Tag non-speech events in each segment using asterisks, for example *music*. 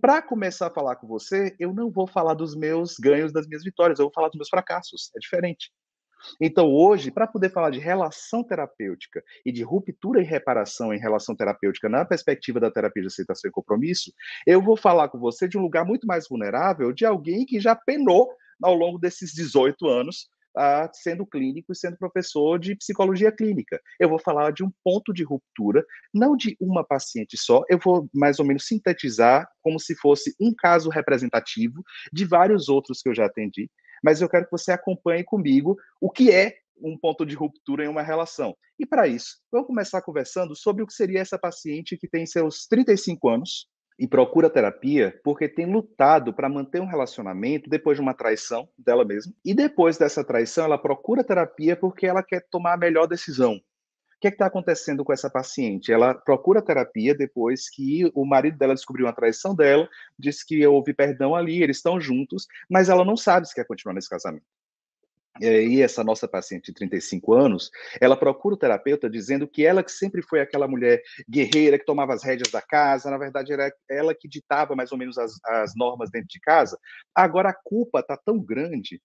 para começar a falar com você, eu não vou falar dos meus ganhos, das minhas vitórias, eu vou falar dos meus fracassos. É diferente. Então, hoje, para poder falar de relação terapêutica e de ruptura e reparação em relação terapêutica na perspectiva da terapia de aceitação e compromisso, eu vou falar com você de um lugar muito mais vulnerável de alguém que já penou ao longo desses 18 anos a sendo clínico e sendo professor de psicologia clínica. Eu vou falar de um ponto de ruptura, não de uma paciente só, eu vou mais ou menos sintetizar como se fosse um caso representativo de vários outros que eu já atendi, mas eu quero que você acompanhe comigo o que é um ponto de ruptura em uma relação. E para isso, vamos começar conversando sobre o que seria essa paciente que tem seus 35 anos, e procura terapia porque tem lutado para manter um relacionamento depois de uma traição dela mesma. E depois dessa traição, ela procura terapia porque ela quer tomar a melhor decisão. O que é está acontecendo com essa paciente? Ela procura terapia depois que o marido dela descobriu uma traição dela, disse que houve perdão ali, eles estão juntos, mas ela não sabe se quer continuar nesse casamento e essa nossa paciente de 35 anos, ela procura o terapeuta dizendo que ela que sempre foi aquela mulher guerreira que tomava as rédeas da casa, na verdade era ela que ditava mais ou menos as, as normas dentro de casa. Agora a culpa está tão grande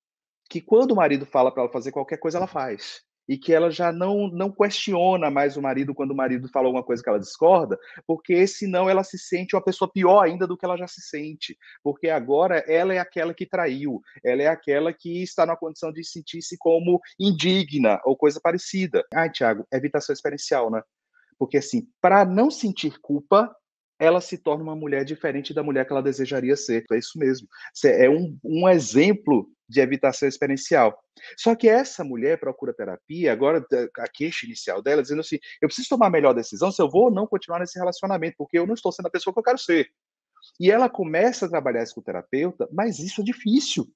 que quando o marido fala para ela fazer qualquer coisa, ela faz e que ela já não, não questiona mais o marido quando o marido fala alguma coisa que ela discorda, porque senão ela se sente uma pessoa pior ainda do que ela já se sente, porque agora ela é aquela que traiu, ela é aquela que está na condição de sentir-se como indigna ou coisa parecida. Ai, Tiago, é evitação experiencial, né? Porque assim, para não sentir culpa, ela se torna uma mulher diferente da mulher que ela desejaria ser. É isso mesmo. É um, um exemplo de evitação experiencial. Só que essa mulher procura terapia, agora a queixa inicial dela, dizendo assim: eu preciso tomar a melhor decisão se eu vou ou não continuar nesse relacionamento, porque eu não estou sendo a pessoa que eu quero ser. E ela começa a trabalhar isso com o terapeuta, mas isso é difícil.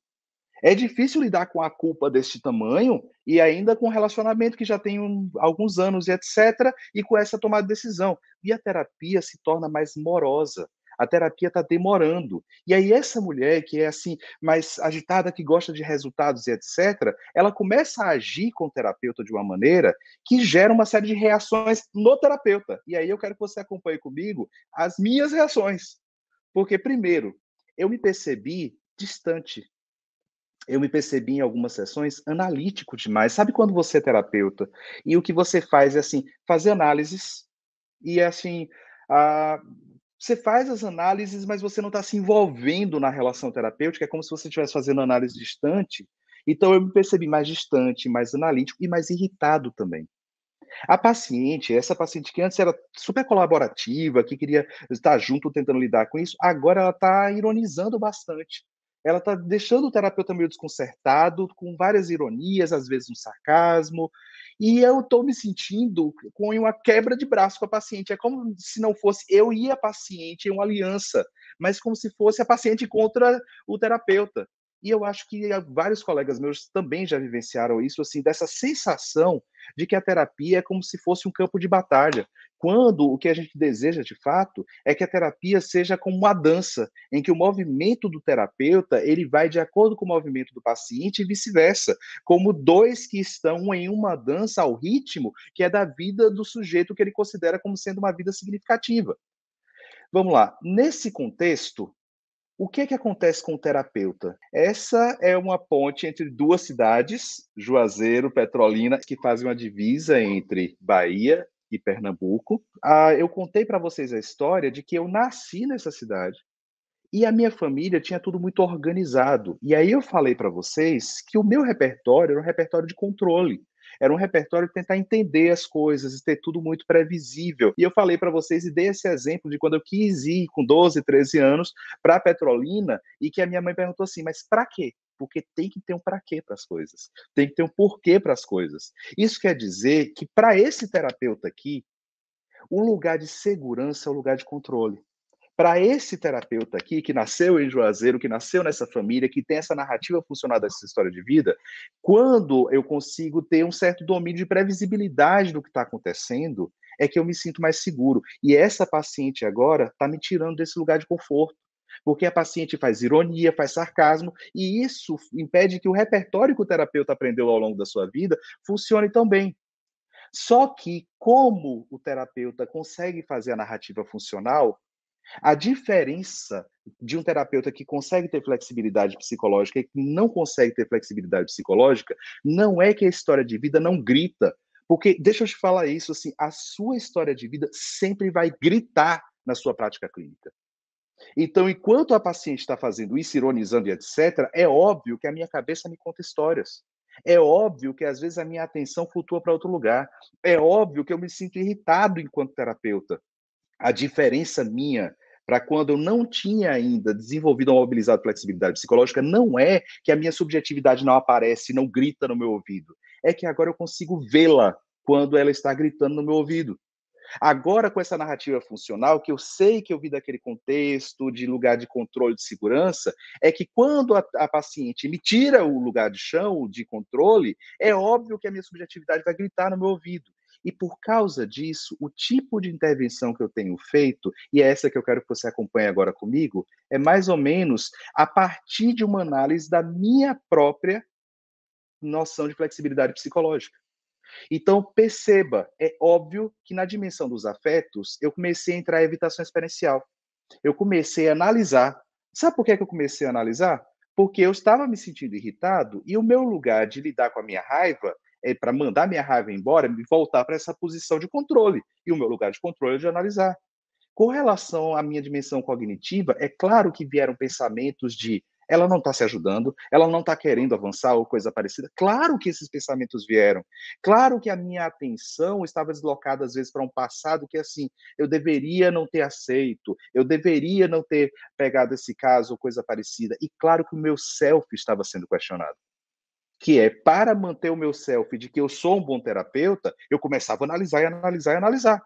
É difícil lidar com a culpa deste tamanho e ainda com o relacionamento que já tem um, alguns anos e etc. e com essa tomada de decisão. E a terapia se torna mais morosa. A terapia está demorando. E aí, essa mulher que é assim, mais agitada, que gosta de resultados e etc., ela começa a agir com o terapeuta de uma maneira que gera uma série de reações no terapeuta. E aí, eu quero que você acompanhe comigo as minhas reações. Porque, primeiro, eu me percebi distante eu me percebi em algumas sessões analítico demais. Sabe quando você é terapeuta e o que você faz é assim, fazer análises e assim, a, você faz as análises, mas você não está se envolvendo na relação terapêutica, é como se você estivesse fazendo análise distante. Então eu me percebi mais distante, mais analítico e mais irritado também. A paciente, essa paciente que antes era super colaborativa, que queria estar junto tentando lidar com isso, agora ela está ironizando bastante ela está deixando o terapeuta meio desconcertado, com várias ironias, às vezes um sarcasmo, e eu estou me sentindo com uma quebra de braço com a paciente. É como se não fosse eu e a paciente em uma aliança, mas como se fosse a paciente contra o terapeuta. E eu acho que eh, vários colegas meus também já vivenciaram isso, assim, dessa sensação de que a terapia é como se fosse um campo de batalha, quando o que a gente deseja de fato é que a terapia seja como uma dança, em que o movimento do terapeuta ele vai de acordo com o movimento do paciente e vice-versa, como dois que estão em uma dança ao ritmo que é da vida do sujeito que ele considera como sendo uma vida significativa. Vamos lá, nesse contexto, o que, é que acontece com o terapeuta? Essa é uma ponte entre duas cidades, Juazeiro, Petrolina, que fazem uma divisa entre Bahia e Pernambuco. Ah, eu contei para vocês a história de que eu nasci nessa cidade e a minha família tinha tudo muito organizado. E aí eu falei para vocês que o meu repertório era um repertório de controle. Era um repertório de tentar entender as coisas, e ter tudo muito previsível. E eu falei para vocês e dei esse exemplo de quando eu quis ir com 12, 13 anos para Petrolina e que a minha mãe perguntou assim: "Mas para quê?" porque tem que ter um para quê para as coisas, tem que ter um porquê para as coisas. Isso quer dizer que para esse terapeuta aqui, o lugar de segurança é o lugar de controle para esse terapeuta aqui, que nasceu em Juazeiro, que nasceu nessa família, que tem essa narrativa funcionada essa história de vida, quando eu consigo ter um certo domínio de previsibilidade do que está acontecendo, é que eu me sinto mais seguro. E essa paciente agora está me tirando desse lugar de conforto. Porque a paciente faz ironia, faz sarcasmo, e isso impede que o repertório que o terapeuta aprendeu ao longo da sua vida funcione tão bem. Só que, como o terapeuta consegue fazer a narrativa funcional, a diferença de um terapeuta que consegue ter flexibilidade psicológica e que não consegue ter flexibilidade psicológica não é que a história de vida não grita, porque deixa eu te falar isso assim, a sua história de vida sempre vai gritar na sua prática clínica. Então, enquanto a paciente está fazendo isso, ironizando e etc, é óbvio que a minha cabeça me conta histórias. É óbvio que às vezes a minha atenção flutua para outro lugar. É óbvio que eu me sinto irritado enquanto terapeuta. A diferença minha para quando eu não tinha ainda desenvolvido ou mobilizado flexibilidade psicológica, não é que a minha subjetividade não aparece, não grita no meu ouvido. É que agora eu consigo vê-la quando ela está gritando no meu ouvido. Agora, com essa narrativa funcional, que eu sei que eu vi daquele contexto de lugar de controle de segurança, é que quando a, a paciente me tira o lugar de chão, de controle, é óbvio que a minha subjetividade vai gritar no meu ouvido. E por causa disso, o tipo de intervenção que eu tenho feito, e é essa que eu quero que você acompanhe agora comigo, é mais ou menos a partir de uma análise da minha própria noção de flexibilidade psicológica. Então, perceba, é óbvio que na dimensão dos afetos, eu comecei a entrar em evitação experiencial. Eu comecei a analisar. Sabe por que, que eu comecei a analisar? Porque eu estava me sentindo irritado e o meu lugar de lidar com a minha raiva é para mandar minha raiva embora, me voltar para essa posição de controle. E o meu lugar de controle é de analisar. Com relação à minha dimensão cognitiva, é claro que vieram pensamentos de ela não está se ajudando, ela não está querendo avançar ou coisa parecida. Claro que esses pensamentos vieram. Claro que a minha atenção estava deslocada, às vezes, para um passado que, assim, eu deveria não ter aceito, eu deveria não ter pegado esse caso ou coisa parecida. E claro que o meu self estava sendo questionado que é para manter o meu selfie de que eu sou um bom terapeuta, eu começava a analisar e analisar e analisar.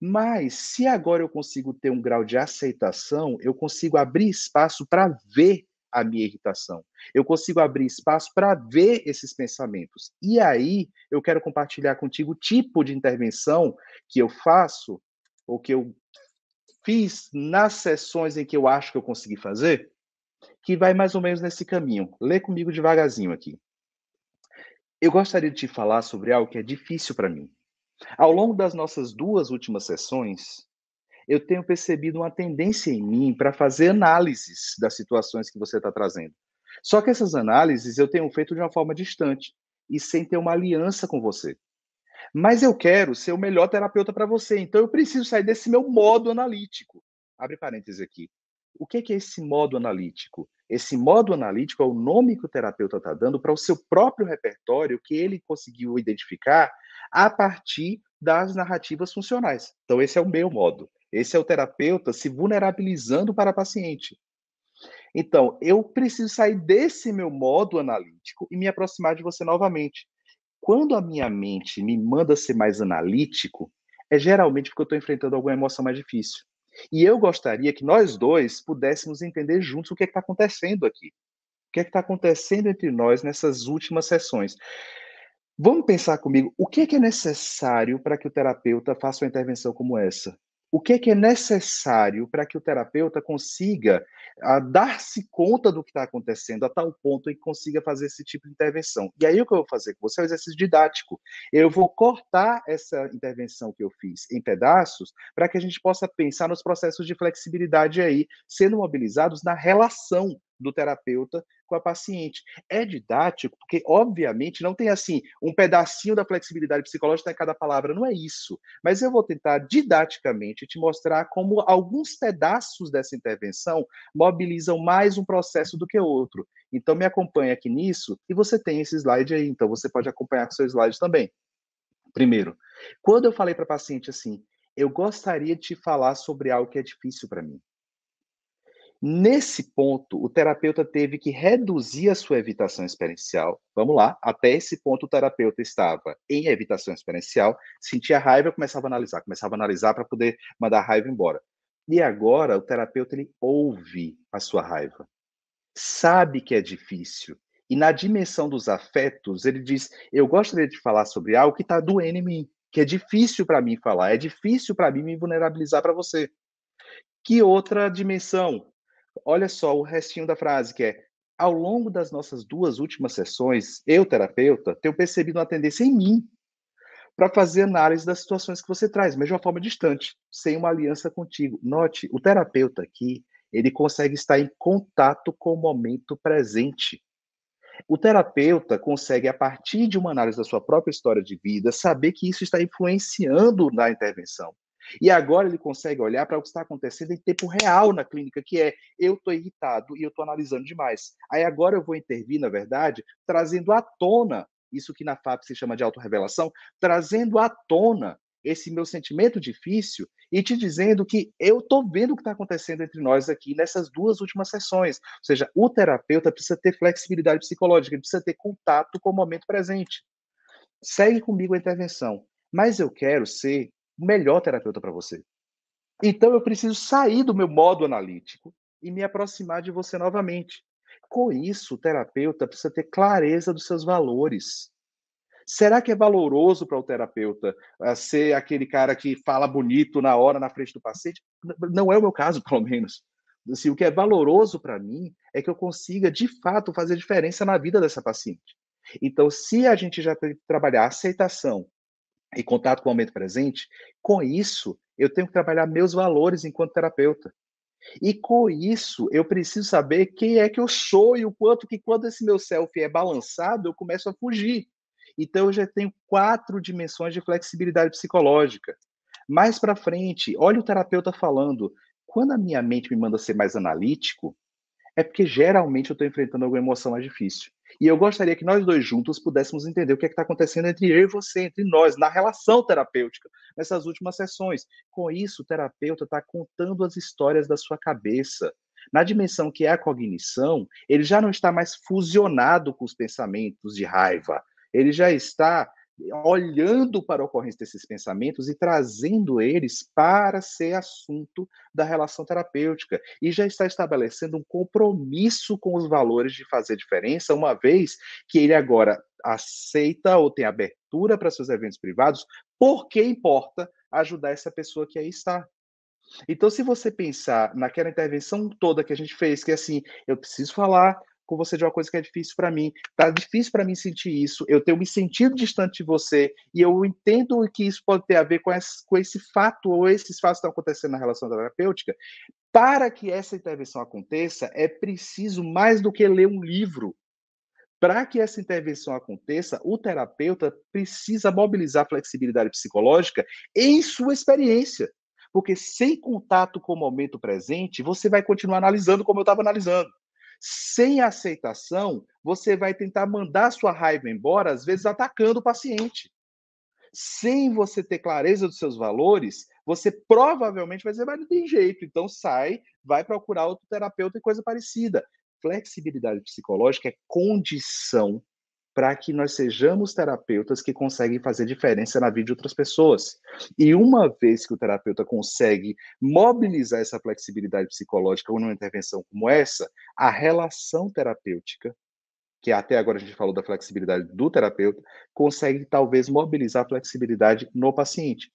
Mas se agora eu consigo ter um grau de aceitação, eu consigo abrir espaço para ver a minha irritação. Eu consigo abrir espaço para ver esses pensamentos. E aí eu quero compartilhar contigo o tipo de intervenção que eu faço ou que eu fiz nas sessões em que eu acho que eu consegui fazer, que vai mais ou menos nesse caminho. Lê comigo devagarzinho aqui. Eu gostaria de te falar sobre algo que é difícil para mim. Ao longo das nossas duas últimas sessões, eu tenho percebido uma tendência em mim para fazer análises das situações que você está trazendo. Só que essas análises eu tenho feito de uma forma distante e sem ter uma aliança com você. Mas eu quero ser o melhor terapeuta para você, então eu preciso sair desse meu modo analítico. Abre parênteses aqui. O que é esse modo analítico? Esse modo analítico é o nome que o terapeuta está dando para o seu próprio repertório que ele conseguiu identificar a partir das narrativas funcionais. Então, esse é o meu modo. Esse é o terapeuta se vulnerabilizando para a paciente. Então, eu preciso sair desse meu modo analítico e me aproximar de você novamente. Quando a minha mente me manda ser mais analítico, é geralmente porque eu estou enfrentando alguma emoção mais difícil. E eu gostaria que nós dois pudéssemos entender juntos o que é está acontecendo aqui. O que é está acontecendo entre nós nessas últimas sessões. Vamos pensar comigo, o que é, que é necessário para que o terapeuta faça uma intervenção como essa? O que é, que é necessário para que o terapeuta consiga dar-se conta do que está acontecendo a tal ponto em que consiga fazer esse tipo de intervenção? E aí o que eu vou fazer com você é um exercício didático. Eu vou cortar essa intervenção que eu fiz em pedaços para que a gente possa pensar nos processos de flexibilidade aí, sendo mobilizados na relação do terapeuta com a paciente. É didático, porque, obviamente, não tem assim um pedacinho da flexibilidade psicológica em cada palavra, não é isso. Mas eu vou tentar didaticamente te mostrar como alguns pedaços dessa intervenção mobilizam mais um processo do que outro. Então, me acompanha aqui nisso, e você tem esse slide aí, então você pode acompanhar com seu slide também. Primeiro, quando eu falei para a paciente assim, eu gostaria de te falar sobre algo que é difícil para mim. Nesse ponto, o terapeuta teve que reduzir a sua evitação experiencial. Vamos lá, até esse ponto o terapeuta estava em evitação experiencial, sentia raiva, começava a analisar, começava a analisar para poder mandar a raiva embora. E agora o terapeuta ele ouve a sua raiva. Sabe que é difícil. E na dimensão dos afetos, ele diz: "Eu gostaria de falar sobre algo que está doendo em mim, que é difícil para mim falar, é difícil para mim me vulnerabilizar para você". Que outra dimensão? olha só o restinho da frase, que é: Ao longo das nossas duas últimas sessões, eu, terapeuta, tenho percebido uma tendência em mim para fazer análise das situações que você traz, mas de uma forma distante, sem uma aliança contigo. Note, o terapeuta aqui, ele consegue estar em contato com o momento presente. O terapeuta consegue, a partir de uma análise da sua própria história de vida, saber que isso está influenciando na intervenção. E agora ele consegue olhar para o que está acontecendo em tempo real na clínica, que é eu estou irritado e eu estou analisando demais. Aí agora eu vou intervir, na verdade, trazendo à tona isso que na FAP se chama de autorrevelação, trazendo à tona esse meu sentimento difícil e te dizendo que eu estou vendo o que está acontecendo entre nós aqui nessas duas últimas sessões. Ou seja, o terapeuta precisa ter flexibilidade psicológica, ele precisa ter contato com o momento presente. Segue comigo a intervenção, mas eu quero ser melhor terapeuta para você. Então eu preciso sair do meu modo analítico e me aproximar de você novamente. Com isso, o terapeuta precisa ter clareza dos seus valores. Será que é valoroso para o terapeuta eh, ser aquele cara que fala bonito na hora na frente do paciente? Não é o meu caso, *laughs* pelo menos. Assim, o que é valoroso para mim é que eu consiga, de fato, fazer diferença na vida dessa paciente. Então, se a gente já trabalhar a aceitação e contato com o momento presente, com isso eu tenho que trabalhar meus valores enquanto terapeuta. E com isso eu preciso saber quem é que eu sou e o quanto que quando esse meu self é balançado, eu começo a fugir. Então eu já tenho quatro dimensões de flexibilidade psicológica. Mais para frente, olha o terapeuta falando, quando a minha mente me manda ser mais analítico, é porque geralmente eu estou enfrentando alguma emoção mais difícil. E eu gostaria que nós dois juntos pudéssemos entender o que é está acontecendo entre eu e você, entre nós, na relação terapêutica, nessas últimas sessões. Com isso, o terapeuta está contando as histórias da sua cabeça. Na dimensão que é a cognição, ele já não está mais fusionado com os pensamentos de raiva. Ele já está olhando para a ocorrência desses pensamentos e trazendo eles para ser assunto da relação terapêutica. E já está estabelecendo um compromisso com os valores de fazer diferença, uma vez que ele agora aceita ou tem abertura para seus eventos privados, porque importa ajudar essa pessoa que aí está. Então, se você pensar naquela intervenção toda que a gente fez, que é assim, eu preciso falar com você de uma coisa que é difícil para mim. Tá difícil para mim sentir isso. Eu tenho me sentido distante de você e eu entendo que isso pode ter a ver com esse, com esse fato ou esses fatos que estão acontecendo na relação terapêutica. Para que essa intervenção aconteça, é preciso mais do que ler um livro. Para que essa intervenção aconteça, o terapeuta precisa mobilizar a flexibilidade psicológica em sua experiência. Porque sem contato com o momento presente, você vai continuar analisando como eu estava analisando. Sem aceitação, você vai tentar mandar sua raiva embora, às vezes atacando o paciente. Sem você ter clareza dos seus valores, você provavelmente vai dizer, mas não tem jeito, então sai, vai procurar outro terapeuta e coisa parecida. Flexibilidade psicológica é condição para que nós sejamos terapeutas que conseguem fazer diferença na vida de outras pessoas. E uma vez que o terapeuta consegue mobilizar essa flexibilidade psicológica ou numa intervenção como essa, a relação terapêutica, que até agora a gente falou da flexibilidade do terapeuta, consegue talvez mobilizar a flexibilidade no paciente.